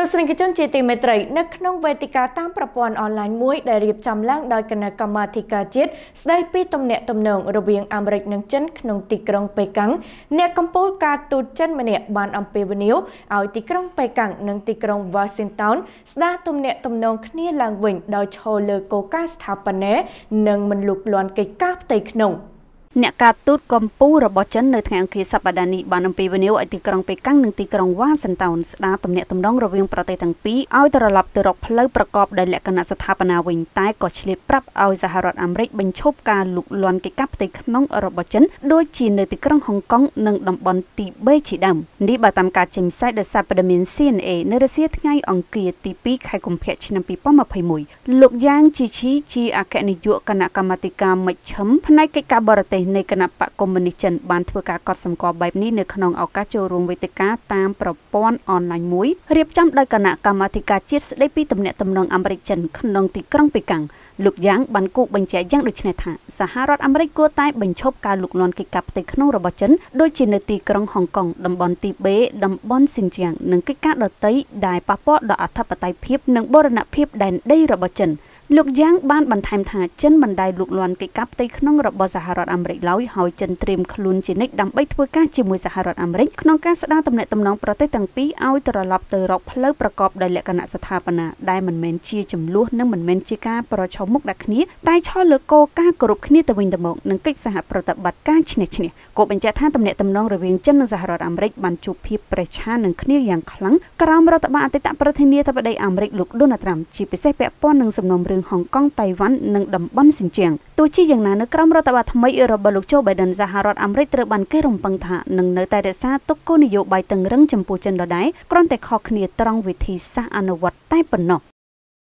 ទស្សនិកជនជាទីមេត្រីនៅក្នុងវេទិកាតាមប្រព័ន្ធអនឡាញមួយដែលរៀបចំឡើងដោយគណៈកម្មាធិការជាតិស្ដីពីទំនាក់ទំនងរវាងអាមេរិកនិងចិនក្នុងទីក្រុងប៉េកាំងអ្នកកម្ពុជាការទូតចិនម្នាក់បានអំពាវនាវឲ្យទីក្រុងប៉េកាំងនិងទីក្រុង Washington ស្ដារទំនាក់ទំនងគ្នាឡើងវិញដោយឈលលើគោលការណ៍ស្ថាបនានិងមិនលុកលាន់កិច្ចការផ្ទៃក្នុង។អ្នកការទូតកម្ពុជារបស់ចិននៅថ្ងៃអង្គារសប្តាហ៍នេះបានអំពាវនាវឲ្យទីក្រុងប៉េកាំងនិងទីក្រុងវ៉ាសិនតោនស្ដារទំនាក់ទំនងរវាងប្រទេសទាំងពីរឲ្យត្រឡប់ទៅរកផ្លូវប្រកបដោយលក្ខណៈស្ថាបនាវិញតែក៏ឆ្លៀតប្រាប់ឲ្យសហរដ្ឋអាមេរិកបញ្ឈប់ការលូកលាន់កិច្ចការផ្ទៃក្នុងរបស់ចិនដូចជានៅទីក្រុងហុងកុងនិងតំបន់ទីបេជាដើមនេះបើតាមការចេញផ្សាយដោយសារព័ត៌មាន CNA នៅរសៀលថ្ងៃអង្គារទី2ខែកុម្ភៈឆ្នាំ2021លោកយ៉ាងជីឈីជាអគ្គនាយកគណៈកម្មាធិការមជ្ឈិមផ្នែកកិច្ចការបរទេសនៃគណៈបកកុម្មុយនីសចិនបានធ្វើការកត់សម្គាល់បែបនេះនៅក្នុងឱកាសចូលរួមវេទិកាតាមប្រព័ន្ធអនឡាញមួយរៀបចំដោយគណៈកម្មាធិការជាតិស្ដីពីទំនាក់ទំនងអាមេរិកចិនក្នុងទីក្រុងប៉េកាំងលោកយ៉ាងបានគូបញ្ជាក់យ៉ាងដូចនេះថាសហរដ្ឋអាមេរិកគួរតែបញ្ឈប់ការលុកលាន់កិច្ចការផ្ទៃក្នុងរបស់ចិនដូចជានៅទីក្រុងហុងកុងតំបន់ទីបេតំបន់ស៊ីនជៀងនិងកិច្ចការដទៃដែលប៉ះពាល់ដល់អធិបតេយ្យភាពនិងបូរណភាពដែនដីរបស់ចិន។លោកយ៉ាងបានបន្ថែមថាចិនមិនដែលលូកលាន់កិច្ចការផ្ទៃក្នុងរបស់សហរដ្ឋអាមេរិកឡើយហើយចិនត្រៀមខ្លួនជានិច្ចដើម្បីធ្វើការជាមួយសហរដ្ឋអាមេរិកក្នុងការស្ដារទំនាក់ទំនងប្រទេសទាំងពីរឲ្យត្រឡប់ទៅរកផ្លូវប្រកបដោយលក្ខណៈស្ថាបនាដែលមិនមែនជាចំនួននិងមិនមែនជាការប្រឈមមុខដាក់គ្នាតែឈលលើគោលការណ៍គោរពគ្នាទៅវិញទៅមកនិងកិច្ចសហប្រតិបត្តិការឈ្នះឈ្នះគោបញ្ជាក់ថាទំនាក់ទំនងរវាងចិននិងសហរដ្ឋអាមេរិកបានជួបភាពប្រឆាំងនឹងគ្នាយ៉ាងខ្លាំងក្រោមរដ្ឋបាលអតីតប្រធានាធិបតីអាមេរិកលោកដូណាល់ត្រាំជាពិសេសពាក់ព័ន្ធនឹងសំណុំរឿងរឿងហុងកុងតៃវ៉ាន់និងតំបន់សិនជៀងទោះជាយ៉ាងណានៅក្រមរដ្ឋបាលថ្មីរបស់លោកโจ Biden សហរដ្ឋអាមេរិកត្រូវបានគេរំពឹងថានឹងនៅតែរក្សាទុកគោលនយោបាយតឹងរឹងចំពោះចិនដដែលគ្រាន់តែខុសគ្នាត្រង់វិធីសាស្ត្រអនុវត្តតែប៉ុណ្ណោះ